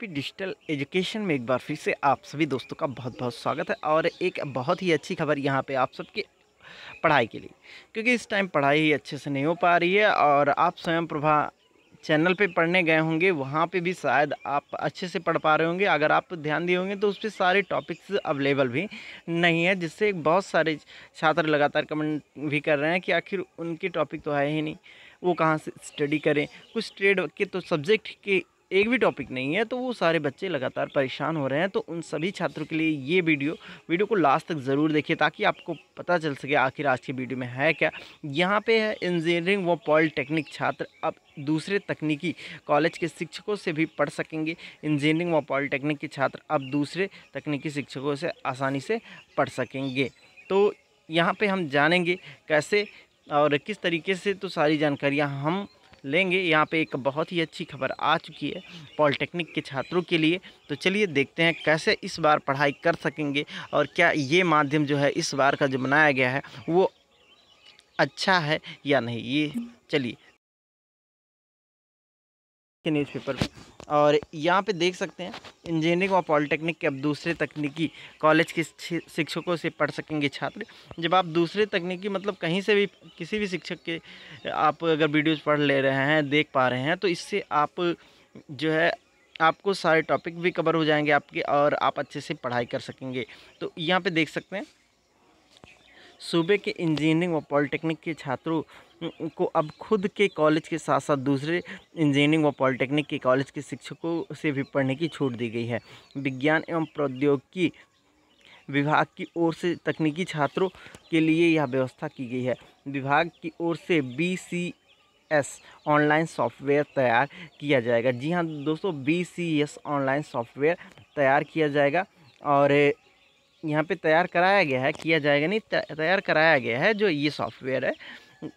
P digital education में एक बार फिर से आप सभी दोस्तों का बहुत बहुत स्वागत है और एक बहुत ही अच्छी खबर यहाँ पे आप सबके पढ़ाई के लिए क्योंकि इस टाइम पढ़ाई ही अच्छे से नहीं हो पा रही है और आप स्वयं प्रभा चैनल पे पढ़ने गए होंगे वहाँ पे भी शायद आप अच्छे से पढ़ पा रहे होंगे अगर आप ध्यान दिए होंगे तो उस पर सारे टॉपिक्स अवेलेबल भी नहीं है जिससे बहुत सारे छात्र लगातार कमेंट भी कर रहे हैं कि आखिर उनके टॉपिक तो है ही नहीं वो कहाँ से स्टडी करें कुछ ट्रेड के तो सब्जेक्ट के एक भी टॉपिक नहीं है तो वो सारे बच्चे लगातार परेशान हो रहे हैं तो उन सभी छात्रों के लिए ये वीडियो वीडियो को लास्ट तक ज़रूर देखिए ताकि आपको पता चल सके आखिर आज की वीडियो में है क्या यहाँ पे है इंजीनियरिंग व पॉलिटेक्निक छात्र अब दूसरे तकनीकी कॉलेज के शिक्षकों से भी पढ़ सकेंगे इंजीनियरिंग व पॉलिटेक्निक के छात्र अब दूसरे तकनीकी शिक्षकों से आसानी से पढ़ सकेंगे तो यहाँ पर हम जानेंगे कैसे और किस तरीके से तो सारी जानकारियाँ हम लेंगे यहाँ पे एक बहुत ही अच्छी खबर आ चुकी है पॉलिटेक्निक के छात्रों के लिए तो चलिए देखते हैं कैसे इस बार पढ़ाई कर सकेंगे और क्या ये माध्यम जो है इस बार का जो बनाया गया है वो अच्छा है या नहीं ये चलिए न्यूज़पेपर और यहाँ पे देख सकते हैं इंजीनियरिंग और पॉलिटेक्निक के अब दूसरे तकनीकी कॉलेज के शिक्षकों से पढ़ सकेंगे छात्र जब आप दूसरे तकनीकी मतलब कहीं से भी किसी भी शिक्षक के आप अगर वीडियोज़ पढ़ ले रहे हैं देख पा रहे हैं तो इससे आप जो है आपको सारे टॉपिक भी कवर हो जाएंगे आपके और आप अच्छे से पढ़ाई कर सकेंगे तो यहाँ पे देख सकते हैं सूबे के इंजीनियरिंग व पॉलिटेक्निक के छात्रों को अब खुद के कॉलेज के साथ साथ दूसरे इंजीनियरिंग व पॉलिटेक्निक के कॉलेज के शिक्षकों से भी पढ़ने की छूट दी गई है विज्ञान एवं प्रौद्योगिकी विभाग की ओर से तकनीकी छात्रों के लिए यह व्यवस्था की गई है विभाग की ओर से B C S online software तैयार किया जाएगा जी हाँ दोस्तों B C S online software तैयार किया जाएगा और यहाँ पे तैयार कराया गया है किया जाएगा नहीं तैयार कराया गया है जो ये सॉफ्टवेयर है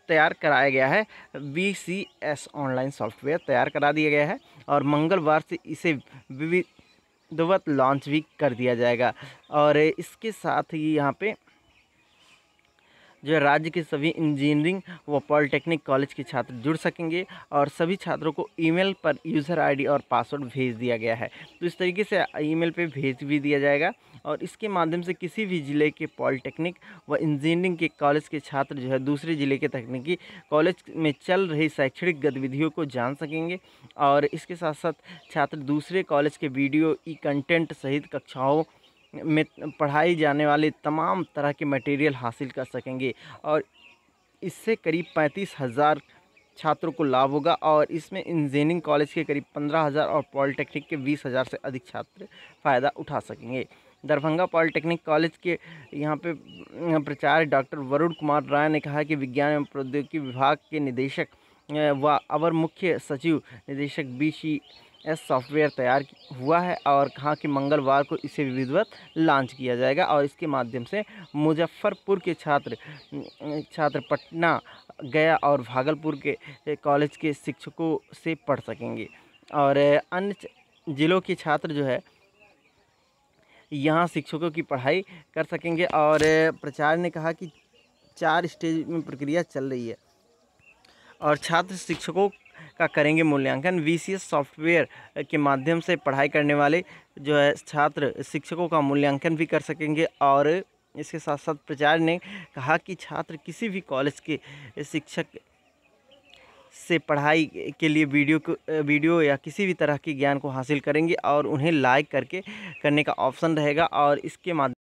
तैयार कराया गया है B C S online software तैयार करा दिया गया है और मंगलवार से इसे विविधवत लॉन्च भी कर दिया जाएगा और इसके साथ ही यहाँ पे जो है राज्य के सभी इंजीनियरिंग व पॉलिटेक्निक कॉलेज के छात्र जुड़ सकेंगे और सभी छात्रों को ईमेल पर यूज़र आईडी और पासवर्ड भेज दिया गया है तो इस तरीके से ईमेल पे भेज भी दिया जाएगा और इसके माध्यम से किसी भी ज़िले के पॉलिटेक्निक व इंजीनियरिंग के कॉलेज के छात्र जो है दूसरे ज़िले के तकनीकी कॉलेज में चल रही शैक्षणिक गतिविधियों को जान सकेंगे और इसके साथ साथ छात्र दूसरे कॉलेज के वीडियो ई कंटेंट सहित कक्षाओं में पढ़ाई जाने वाले तमाम तरह के मटेरियल हासिल कर सकेंगे और इससे करीब पैंतीस हज़ार छात्रों को लाभ होगा और इसमें इंजीनियरिंग कॉलेज के करीब पंद्रह हज़ार और पॉलिटेक्निक के बीस हज़ार से अधिक छात्र फ़ायदा उठा सकेंगे दरभंगा पॉलिटेक्निक कॉलेज के यहाँ पे प्रचार डॉक्टर वरुण कुमार राय ने कहा कि विज्ञान एवं प्रौद्योगिकी विभाग के निदेशक व अवर मुख्य सचिव निदेशक बी सी सॉफ्टवेयर तैयार हुआ है और कहा कि मंगलवार को इसे विधिवत लॉन्च किया जाएगा और इसके माध्यम से मुजफ्फरपुर के छात्र छात्र पटना गया और भागलपुर के कॉलेज के शिक्षकों से पढ़ सकेंगे और अन्य ज़िलों के छात्र जो है यहाँ शिक्षकों की पढ़ाई कर सकेंगे और प्रचार ने कहा कि चार स्टेज में प्रक्रिया चल रही है और छात्र शिक्षकों का करेंगे मूल्यांकन वी सॉफ्टवेयर के माध्यम से पढ़ाई करने वाले जो है छात्र शिक्षकों का मूल्यांकन भी कर सकेंगे और इसके साथ साथ प्रचार ने कहा कि छात्र किसी भी कॉलेज के शिक्षक से पढ़ाई के लिए वीडियो को वीडियो या किसी भी तरह के ज्ञान को हासिल करेंगे और उन्हें लाइक करके करने का ऑप्शन रहेगा और इसके माध्यम